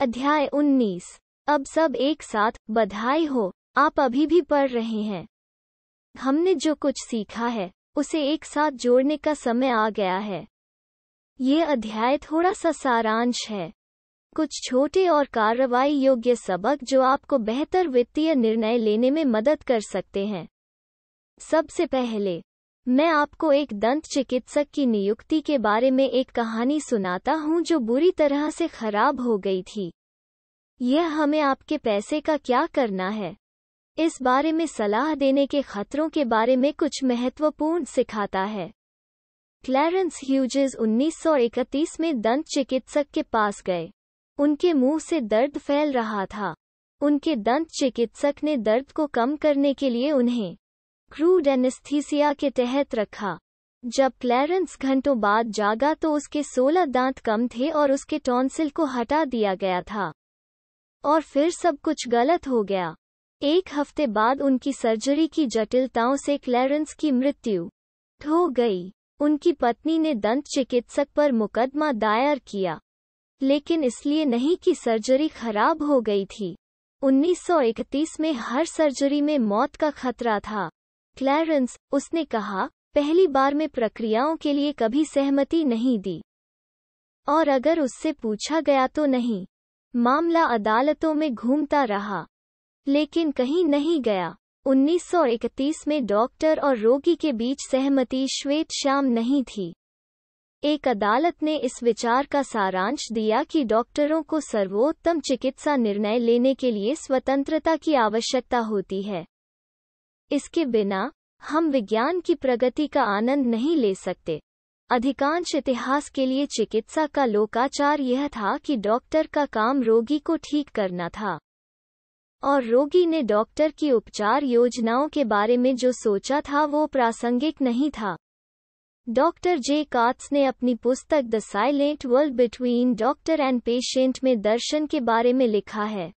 अध्याय 19 अब सब एक साथ बधाई हो आप अभी भी पढ़ रहे हैं हमने जो कुछ सीखा है उसे एक साथ जोड़ने का समय आ गया है ये अध्याय थोड़ा सा सारांश है कुछ छोटे और कार्रवाई योग्य सबक जो आपको बेहतर वित्तीय निर्णय लेने में मदद कर सकते हैं सबसे पहले मैं आपको एक दंत चिकित्सक की नियुक्ति के बारे में एक कहानी सुनाता हूँ जो बुरी तरह से खराब हो गई थी यह हमें आपके पैसे का क्या करना है इस बारे में सलाह देने के खतरों के बारे में कुछ महत्वपूर्ण सिखाता है क्लैरेंस ह्यूजेस 1931 में दंत चिकित्सक के पास गए उनके मुंह से दर्द फैल रहा था उनके दंत चिकित्सक ने दर्द को कम करने के लिए उन्हें क्रूड एनेस्थीसिया के तहत रखा जब क्लैरेंस घंटों बाद जागा तो उसके सोलह दांत कम थे और उसके टॉन्सिल को हटा दिया गया था और फिर सब कुछ गलत हो गया एक हफ्ते बाद उनकी सर्जरी की जटिलताओं से क्लैरेंस की मृत्यु हो गई उनकी पत्नी ने दंत चिकित्सक पर मुकदमा दायर किया लेकिन इसलिए नहीं कि सर्जरी खराब हो गई थी 1931 में हर सर्जरी में मौत का खतरा था क्लैरेंस उसने कहा पहली बार में प्रक्रियाओं के लिए कभी सहमति नहीं दी और अगर उससे पूछा गया तो नहीं मामला अदालतों में घूमता रहा लेकिन कहीं नहीं गया 1931 में डॉक्टर और रोगी के बीच सहमति श्वेत श्याम नहीं थी एक अदालत ने इस विचार का सारांश दिया कि डॉक्टरों को सर्वोत्तम चिकित्सा निर्णय लेने के लिए स्वतंत्रता की आवश्यकता होती है इसके बिना हम विज्ञान की प्रगति का आनंद नहीं ले सकते अधिकांश इतिहास के लिए चिकित्सा का लोकाचार यह था कि डॉक्टर का काम रोगी को ठीक करना था और रोगी ने डॉक्टर की उपचार योजनाओं के बारे में जो सोचा था वो प्रासंगिक नहीं था डॉक्टर जे काट्स ने अपनी पुस्तक the silent world between doctor and patient में दर्शन के बारे में लिखा है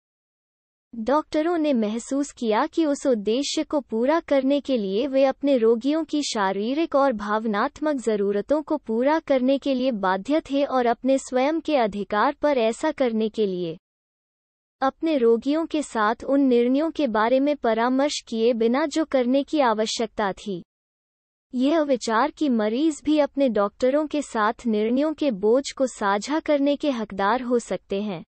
डॉक्टरों ने महसूस किया कि उस उद्देश्य को पूरा करने के लिए वे अपने रोगियों की शारीरिक और भावनात्मक जरूरतों को पूरा करने के लिए बाध्य थे और अपने स्वयं के अधिकार पर ऐसा करने के लिए अपने रोगियों के साथ उन निर्णयों के बारे में परामर्श किए बिना जो करने की आवश्यकता थी यह विचार कि मरीज भी अपने डॉक्टरों के साथ निर्णयों के बोझ को साझा करने के हकदार हो सकते हैं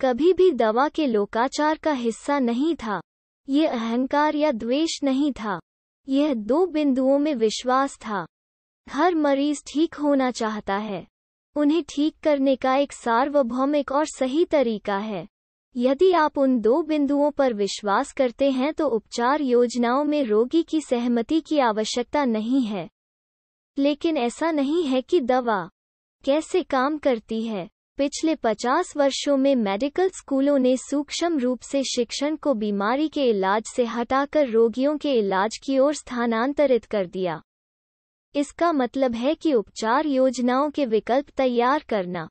कभी भी दवा के लोकाचार का हिस्सा नहीं था ये अहंकार या द्वेष नहीं था यह दो बिंदुओं में विश्वास था हर मरीज ठीक होना चाहता है उन्हें ठीक करने का एक सार्वभौमिक और सही तरीका है यदि आप उन दो बिंदुओं पर विश्वास करते हैं तो उपचार योजनाओं में रोगी की सहमति की आवश्यकता नहीं है लेकिन ऐसा नहीं है कि दवा कैसे काम करती है पिछले 50 वर्षों में मेडिकल स्कूलों ने सूक्ष्म रूप से शिक्षण को बीमारी के इलाज से हटाकर रोगियों के इलाज की ओर स्थानांतरित कर दिया इसका मतलब है कि उपचार योजनाओं के विकल्प तैयार करना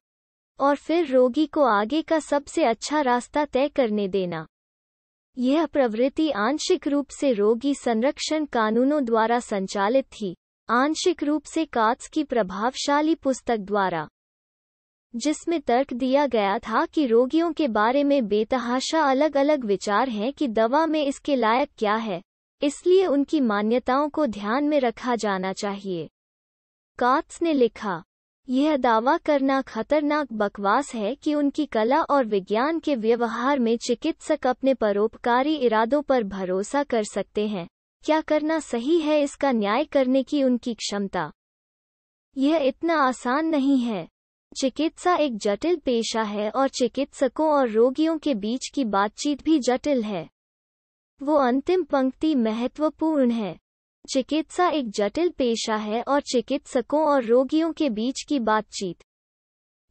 और फिर रोगी को आगे का सबसे अच्छा रास्ता तय करने देना यह प्रवृत्ति आंशिक रूप से रोगी संरक्षण कानूनों द्वारा संचालित थी आंशिक रूप से काट्स की प्रभावशाली पुस्तक द्वारा जिसमें तर्क दिया गया था कि रोगियों के बारे में बेतहाशा अलग अलग विचार हैं कि दवा में इसके लायक क्या है इसलिए उनकी मान्यताओं को ध्यान में रखा जाना चाहिए कात्स ने लिखा यह दावा करना खतरनाक बकवास है कि उनकी कला और विज्ञान के व्यवहार में चिकित्सक अपने परोपकारी इरादों पर भरोसा कर सकते हैं क्या करना सही है इसका न्याय करने की उनकी क्षमता यह इतना आसान नहीं है चिकित्सा एक जटिल पेशा है और चिकित्सकों और रोगियों के बीच की बातचीत भी जटिल है वो अंतिम पंक्ति महत्वपूर्ण है चिकित्सा एक जटिल पेशा है और चिकित्सकों और रोगियों के बीच की बातचीत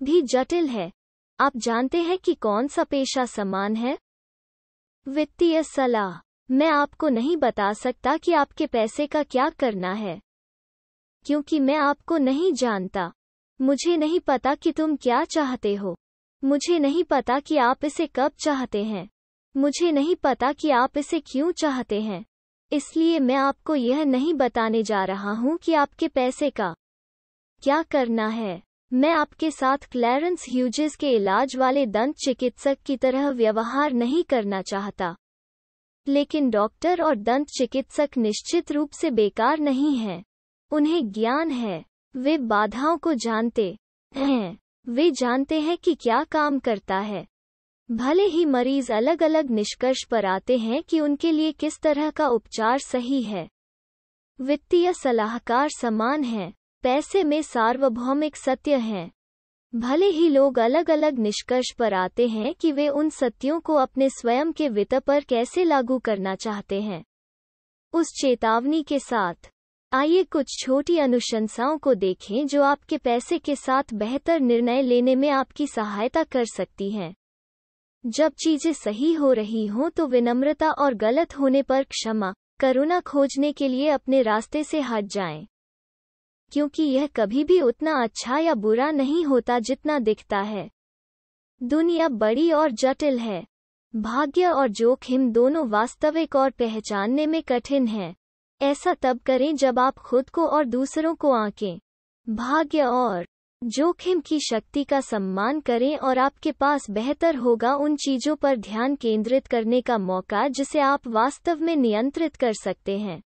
भी जटिल है आप जानते हैं कि कौन सा पेशा समान है वित्तीय सलाह मैं आपको नहीं बता सकता कि आपके पैसे का क्या करना है क्योंकि मैं आपको नहीं जानता मुझे नहीं पता कि तुम क्या चाहते हो मुझे नहीं पता कि आप इसे कब चाहते हैं मुझे नहीं पता कि आप इसे क्यों चाहते हैं इसलिए मैं आपको यह नहीं बताने जा रहा हूं कि आपके पैसे का क्या करना है मैं आपके साथ क्लैरेंस ह्यूजेस के इलाज वाले दंत चिकित्सक की तरह व्यवहार नहीं करना चाहता लेकिन डॉक्टर और दंत चिकित्सक निश्चित रूप से बेकार नहीं हैं उन्हें ज्ञान है वे बाधाओं को जानते हैं वे जानते हैं कि क्या काम करता है भले ही मरीज अलग अलग निष्कर्ष पर आते हैं कि उनके लिए किस तरह का उपचार सही है वित्तीय सलाहकार समान हैं पैसे में सार्वभौमिक सत्य हैं भले ही लोग अलग अलग निष्कर्ष पर आते हैं कि वे उन सत्यों को अपने स्वयं के वित्त पर कैसे लागू करना चाहते हैं उस चेतावनी के साथ आइए कुछ छोटी अनुशंसाओं को देखें जो आपके पैसे के साथ बेहतर निर्णय लेने में आपकी सहायता कर सकती हैं जब चीजें सही हो रही हों तो विनम्रता और गलत होने पर क्षमा करुणा खोजने के लिए अपने रास्ते से हट जाएं। क्योंकि यह कभी भी उतना अच्छा या बुरा नहीं होता जितना दिखता है दुनिया बड़ी और जटिल है भाग्य और जोखिम दोनों वास्तविक और पहचानने में कठिन है ऐसा तब करें जब आप खुद को और दूसरों को आंकें भाग्य और जोखिम की शक्ति का सम्मान करें और आपके पास बेहतर होगा उन चीजों पर ध्यान केंद्रित करने का मौका जिसे आप वास्तव में नियंत्रित कर सकते हैं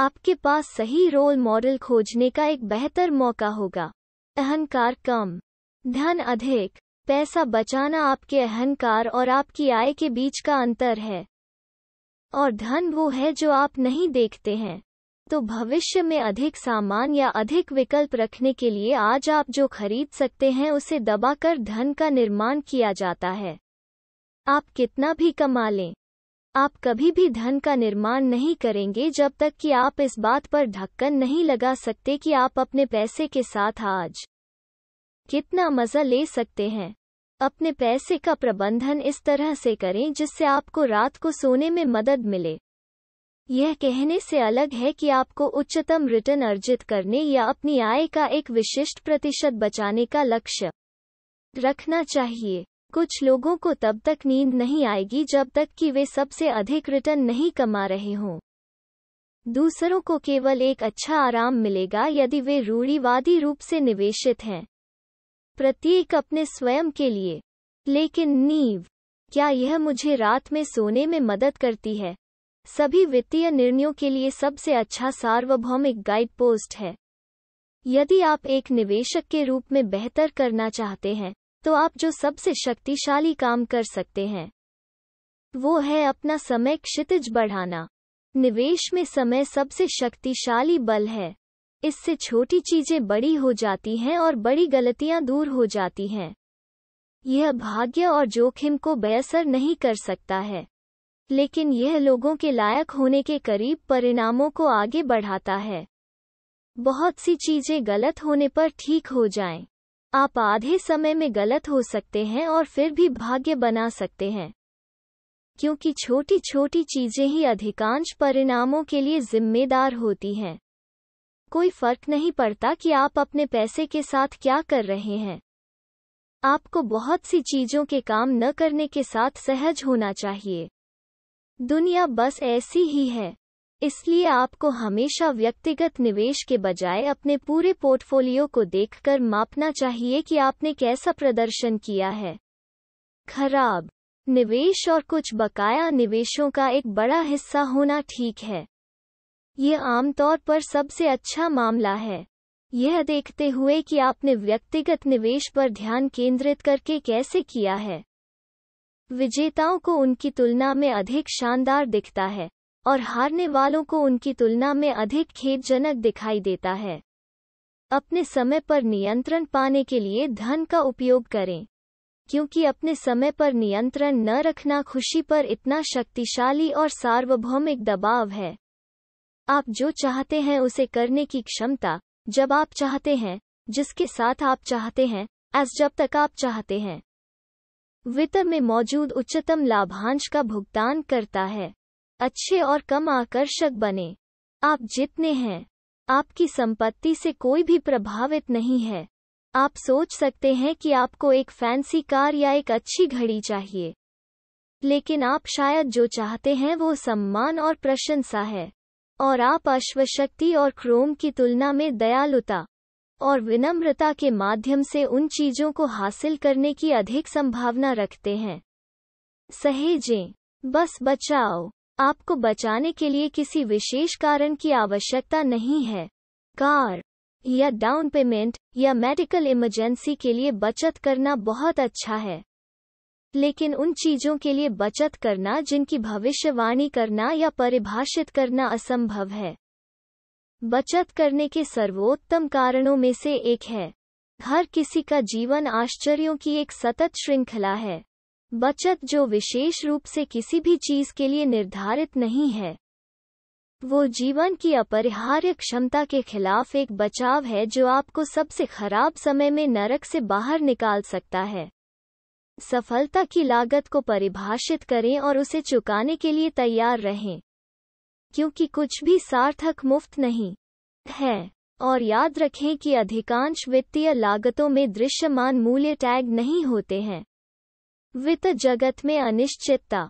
आपके पास सही रोल मॉडल खोजने का एक बेहतर मौका होगा अहंकार कम धन अधिक पैसा बचाना आपके अहंकार और आपकी आय के बीच का अंतर है और धन वो है जो आप नहीं देखते हैं तो भविष्य में अधिक सामान या अधिक विकल्प रखने के लिए आज आप जो खरीद सकते हैं उसे दबाकर धन का निर्माण किया जाता है आप कितना भी कमा लें आप कभी भी धन का निर्माण नहीं करेंगे जब तक कि आप इस बात पर ढक्कन नहीं लगा सकते कि आप अपने पैसे के साथ आज कितना मजा ले सकते हैं अपने पैसे का प्रबंधन इस तरह से करें जिससे आपको रात को सोने में मदद मिले यह कहने से अलग है कि आपको उच्चतम रिटर्न अर्जित करने या अपनी आय का एक विशिष्ट प्रतिशत बचाने का लक्ष्य रखना चाहिए कुछ लोगों को तब तक नींद नहीं आएगी जब तक कि वे सबसे अधिक रिटर्न नहीं कमा रहे हों दूसरों को केवल एक अच्छा आराम मिलेगा यदि वे रूढ़िवादी रूप से निवेशित हैं प्रत्येक अपने स्वयं के लिए लेकिन नींव क्या यह मुझे रात में सोने में मदद करती है सभी वित्तीय निर्णयों के लिए सबसे अच्छा सार्वभौमिक गाइड पोस्ट है यदि आप एक निवेशक के रूप में बेहतर करना चाहते हैं तो आप जो सबसे शक्तिशाली काम कर सकते हैं वो है अपना समय क्षितिज बढ़ाना निवेश में समय सबसे शक्तिशाली बल है इससे छोटी चीजें बड़ी हो जाती हैं और बड़ी गलतियां दूर हो जाती हैं यह भाग्य और जोखिम को बेअसर नहीं कर सकता है लेकिन यह लोगों के लायक होने के करीब परिणामों को आगे बढ़ाता है बहुत सी चीजें गलत होने पर ठीक हो जाएं। आप आधे समय में गलत हो सकते हैं और फिर भी भाग्य बना सकते हैं क्योंकि छोटी छोटी चीजें ही अधिकांश परिणामों के लिए जिम्मेदार होती हैं कोई फर्क नहीं पड़ता कि आप अपने पैसे के साथ क्या कर रहे हैं आपको बहुत सी चीजों के काम न करने के साथ सहज होना चाहिए दुनिया बस ऐसी ही है इसलिए आपको हमेशा व्यक्तिगत निवेश के बजाय अपने पूरे पोर्टफोलियो को देखकर मापना चाहिए कि आपने कैसा प्रदर्शन किया है खराब निवेश और कुछ बकाया निवेशों का एक बड़ा हिस्सा होना ठीक है ये आमतौर पर सबसे अच्छा मामला है यह देखते हुए कि आपने व्यक्तिगत निवेश पर ध्यान केंद्रित करके कैसे किया है विजेताओं को उनकी तुलना में अधिक शानदार दिखता है और हारने वालों को उनकी तुलना में अधिक खेदजनक दिखाई देता है अपने समय पर नियंत्रण पाने के लिए धन का उपयोग करें क्योंकि अपने समय पर नियंत्रण न रखना खुशी पर इतना शक्तिशाली और सार्वभौमिक दबाव है आप जो चाहते हैं उसे करने की क्षमता जब आप चाहते हैं जिसके साथ आप चाहते हैं एस जब तक आप चाहते हैं वित्त में मौजूद उच्चतम लाभांश का भुगतान करता है अच्छे और कम आकर्षक बने आप जितने हैं आपकी संपत्ति से कोई भी प्रभावित नहीं है आप सोच सकते हैं कि आपको एक फैंसी कार या एक अच्छी घड़ी चाहिए लेकिन आप शायद जो चाहते हैं वो सम्मान और प्रशंसा है और आप अश्वशक्ति और क्रोम की तुलना में दयालुता और विनम्रता के माध्यम से उन चीजों को हासिल करने की अधिक संभावना रखते हैं सहेजें बस बचाओ आपको बचाने के लिए किसी विशेष कारण की आवश्यकता नहीं है कार या डाउन पेमेंट या मेडिकल इमरजेंसी के लिए बचत करना बहुत अच्छा है लेकिन उन चीजों के लिए बचत करना जिनकी भविष्यवाणी करना या परिभाषित करना असंभव है बचत करने के सर्वोत्तम कारणों में से एक है हर किसी का जीवन आश्चर्यों की एक सतत श्रृंखला है बचत जो विशेष रूप से किसी भी चीज के लिए निर्धारित नहीं है वो जीवन की अपरिहार्य क्षमता के खिलाफ एक बचाव है जो आपको सबसे खराब समय में नरक से बाहर निकाल सकता है सफलता की लागत को परिभाषित करें और उसे चुकाने के लिए तैयार रहें क्योंकि कुछ भी सार्थक मुफ्त नहीं है और याद रखें कि अधिकांश वित्तीय लागतों में दृश्यमान मूल्य टैग नहीं होते हैं वित्त जगत में अनिश्चितता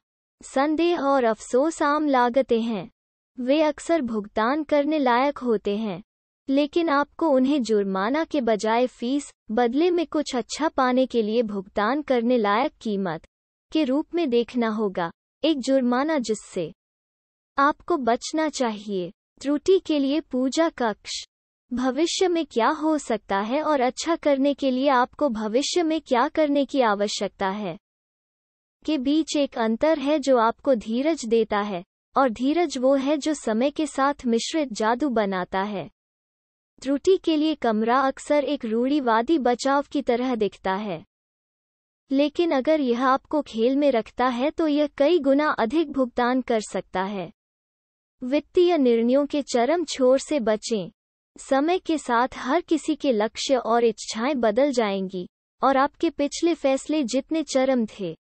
संदेह और अफसोस आम लागतें हैं वे अक्सर भुगतान करने लायक होते हैं लेकिन आपको उन्हें जुर्माना के बजाय फीस बदले में कुछ अच्छा पाने के लिए भुगतान करने लायक कीमत के रूप में देखना होगा एक जुर्माना जिससे आपको बचना चाहिए त्रुटि के लिए पूजा कक्ष भविष्य में क्या हो सकता है और अच्छा करने के लिए आपको भविष्य में क्या करने की आवश्यकता है के बीच एक अंतर है जो आपको धीरज देता है और धीरज वो है जो समय के साथ मिश्रित जादू बनाता है त्रुटि के लिए कमरा अक्सर एक रूढ़ीवादी बचाव की तरह दिखता है लेकिन अगर यह आपको खेल में रखता है तो यह कई गुना अधिक भुगतान कर सकता है वित्तीय निर्णयों के चरम छोर से बचें समय के साथ हर किसी के लक्ष्य और इच्छाएं बदल जाएंगी और आपके पिछले फैसले जितने चरम थे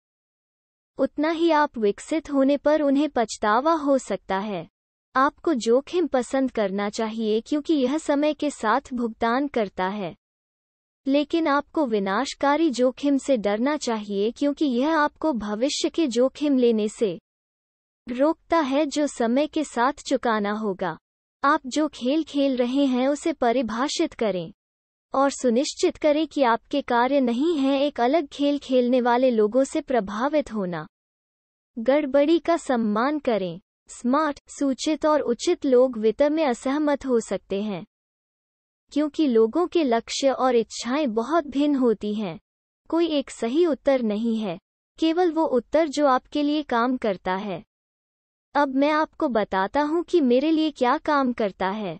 उतना ही आप विकसित होने पर उन्हें पछतावा हो सकता है आपको जोखिम पसंद करना चाहिए क्योंकि यह समय के साथ भुगतान करता है लेकिन आपको विनाशकारी जोखिम से डरना चाहिए क्योंकि यह आपको भविष्य के जोखिम लेने से रोकता है जो समय के साथ चुकाना होगा आप जो खेल खेल रहे हैं उसे परिभाषित करें और सुनिश्चित करें कि आपके कार्य नहीं है एक अलग खेल खेलने वाले लोगों से प्रभावित होना गड़बड़ी का सम्मान करें स्मार्ट सूचित और उचित लोग वित्त में असहमत हो सकते हैं क्योंकि लोगों के लक्ष्य और इच्छाएं बहुत भिन्न होती हैं कोई एक सही उत्तर नहीं है केवल वो उत्तर जो आपके लिए काम करता है अब मैं आपको बताता हूं कि मेरे लिए क्या काम करता है